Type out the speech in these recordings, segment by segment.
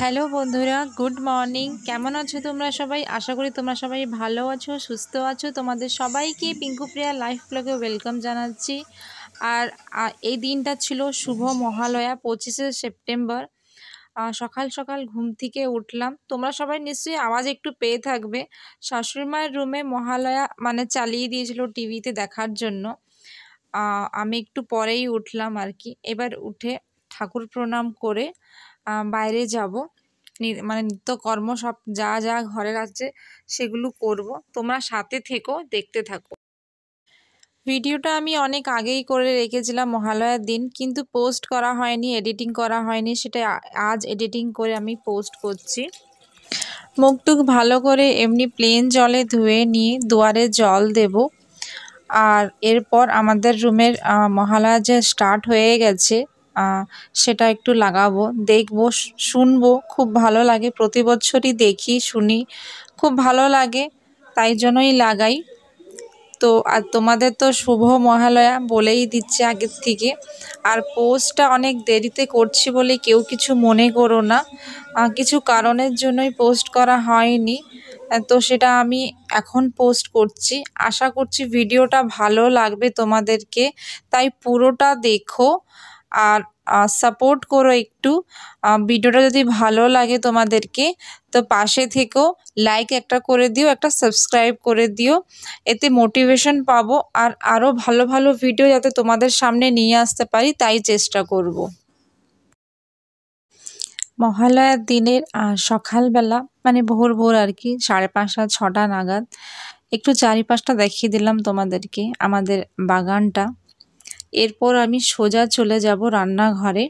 Hello বন্ধুরা good morning কেমন আছো তোমরা সবাই আশা করি তোমরা সবাই ভালো আছো সুস্থ আছো তোমাদের সবাইকে পিঙ্কু প্রিয়া লাইফ ব্লগে ওয়েলকাম জানাচ্ছি আর এই দিনটা ছিল শুভ মহালয়া পঁচিশে সেপ্টেম্বর সকাল সকাল ঘুম থেকে উঠলাম তোমরা সবাই নিশ্চয়ই আওয়াজ একটু পেয়ে থাকবে শাশুড়ি মায়ের রুমে মহালয়া মানে চালিয়ে দিয়েছিল টিভিতে দেখার জন্য আমি একটু পরেই উঠলাম আর কি এবার উঠে ঠাকুর প্রণাম করে বাইরে যাব মানে নিত্যকর্ম সব যা যা ঘরের আছে সেগুলো করব তোমরা সাথে থেকো দেখতে থাকো ভিডিওটা আমি অনেক আগেই করে রেখেছিলাম মহালয়ার দিন কিন্তু পোস্ট করা হয়নি এডিটিং করা হয়নি সেটা আজ এডিটিং করে আমি পোস্ট করছি মুখটুক ভালো করে এমনি প্লেন জলে ধুয়ে নিয়ে দুয়ারে জল দেব আর এরপর আমাদের রুমের মহালয়া যে স্টার্ট হয়ে গেছে সেটা একটু লাগাবো দেখবো শুনবো খুব ভালো লাগে প্রতি বছরই দেখি শুনি খুব ভালো লাগে তাই জন্যই লাগাই তো আর তোমাদের তো শুভ মহালয়া বলেই দিচ্ছে আগের থেকে আর পোস্টটা অনেক দেরিতে করছি বলে কেউ কিছু মনে করো না কিছু কারণের জন্যই পোস্ট করা হয়নি তো সেটা আমি এখন পোস্ট করছি আশা করছি ভিডিওটা ভালো লাগবে তোমাদেরকে তাই পুরোটা দেখো আর সাপোর্ট করো একটু ভিডিওটা যদি ভালো লাগে তোমাদেরকে তো পাশে থেকেও লাইক একটা করে দিও একটা সাবস্ক্রাইব করে দিও এতে মোটিভেশন পাবো আর আরও ভালো ভালো ভিডিও যাতে তোমাদের সামনে নিয়ে আসতে পারি তাই চেষ্টা করব। মহালয়ার দিনের সকালবেলা মানে ভোর ভোর আর কি সাড়ে পাঁচটা ছটা নাগাদ একটু চারিপাশটা দেখিয়ে দিলাম তোমাদেরকে আমাদের বাগানটা এরপর আমি সোজা চলে যাব রান্নাঘরে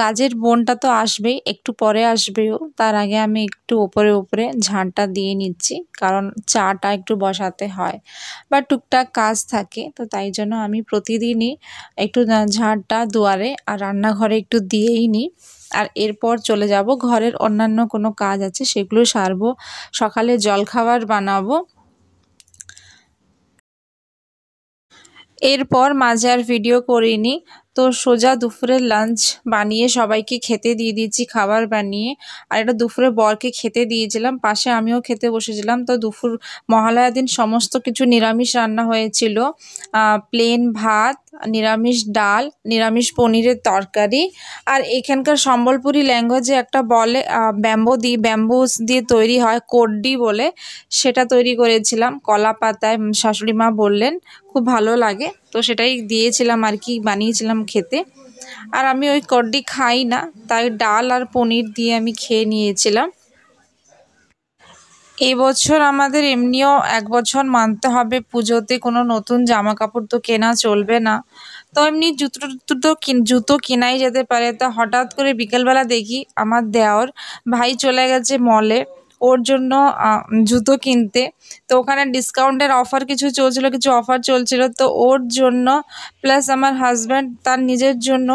কাজের বোনটা তো আসবেই একটু পরে আসবেও তার আগে আমি একটু ওপরে ওপরে ঝাঁটটা দিয়ে নিচ্ছি কারণ চাটা একটু বসাতে হয় বা টুকটাক কাজ থাকে তো তাই জন্য আমি প্রতিদিনই একটু ঝাঁটটা দুয়ারে আর রান্নাঘরে একটু দিয়েই নিই আর এরপর চলে যাব ঘরের অন্যান্য কোনো কাজ আছে সেগুলো সারবো সকালে জলখাবার বানাবো এরপর মাঝে আর ভিডিও করিনি তো সোজা দুপুরের লাঞ্চ বানিয়ে সবাইকে খেতে দিয়ে দিয়েছি খাবার বানিয়ে আর এটা দুপুরে বরকে খেতে দিয়েছিলাম পাশে আমিও খেতে বসেছিলাম তো দুপুর মহালয়া দিন সমস্ত কিছু নিরামিষ রান্না হয়েছিল প্লেন ভাত নিরামিষ ডাল নিরামিষ পনিরের তরকারি আর এখানকার সম্বলপুরি ল্যাঙ্গুয়েজে একটা বলে ব্যাম্বো দিয়ে ব্যাম্বু দিয়ে তৈরি হয় কোড্ডি বলে সেটা তৈরি করেছিলাম কলা পাতায় শাশুড়ি মা বললেন খুব ভালো লাগে তো সেটাই দিয়েছিলাম আর কি বানিয়েছিলাম খেতে আর আমি ওই কড্ডি খাই না তাই ডাল আর পনির দিয়ে আমি খেয়ে নিয়েছিলাম এই বছর আমাদের এমনিও এক বছর মানতে হবে পুজোতে কোনো নতুন জামা কাপড় তো কেনা চলবে না তো এমনি জুতো টুতো জুতো কেনাই যেতে পারে তা হঠাৎ করে বিকেলবেলা দেখি আমার দেওয়ার ভাই চলে গেছে মলে ওর জন্য জুতো কিনতে তো ওখানে ডিসকাউন্টের অফার কিছু চলছিল কিছু অফার চলছিল তো ওর জন্য প্লাস আমার হাজব্যান্ড তার নিজের জন্য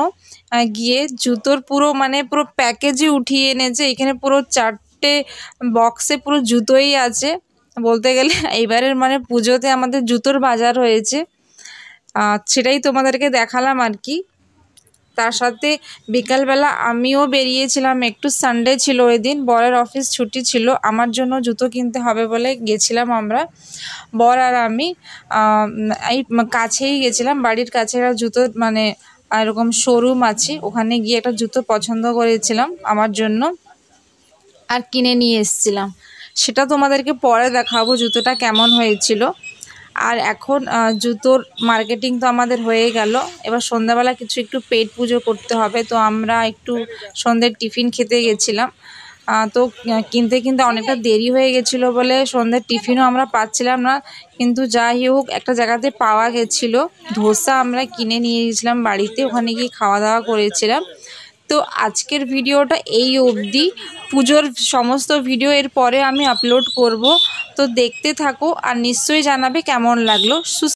গিয়ে জুতোর পুরো মানে পুরো প্যাকেজই উঠিয়ে এনেছে এখানে পুরো চার তিনটে বক্সে পুরো জুতোই আছে বলতে গেলে এবারের মানে পুজোতে আমাদের জুতোর বাজার হয়েছে সেটাই তোমাদেরকে দেখালাম আর কি তার সাথে বিকালবেলা আমিও বেরিয়েছিলাম একটু সানডে ছিল ওই দিন বরের অফিস ছুটি ছিল আমার জন্য জুতো কিনতে হবে বলে গেছিলাম আমরা বর আর আমি এই কাছেই গেছিলাম বাড়ির কাছে জুতো মানে এরকম শোরুম আছে ওখানে গিয়ে একটা জুতো পছন্দ করেছিলাম আমার জন্য আর কিনে নিয়ে এসছিলাম সেটা তোমাদেরকে পরে দেখাবো জুতোটা কেমন হয়েছিল আর এখন জুতোর মার্কেটিং তো আমাদের হয়ে গেল এবার সন্ধ্যাবেলা কিছু একটু পেট পুজো করতে হবে তো আমরা একটু সন্ধ্যের টিফিন খেতে গেছিলাম তো কিনতে কিনতে অনেকটা দেরি হয়ে গেছিল বলে সন্ধ্যের টিফিনও আমরা পাচ্ছিলাম না কিন্তু যাই হোক একটা জায়গাতে পাওয়া গেছিলো ধোসা আমরা কিনে নিয়ে গেছিলাম বাড়িতে ওখানে গিয়ে খাওয়া দাওয়া করেছিলাম তো আজকের ভিডিওটা এই অবধি পুজোর সমস্ত ভিডিও এর পরে আমি আপলোড করব তো দেখতে থাকো আর নিশ্চয়ই জানাবে কেমন লাগলো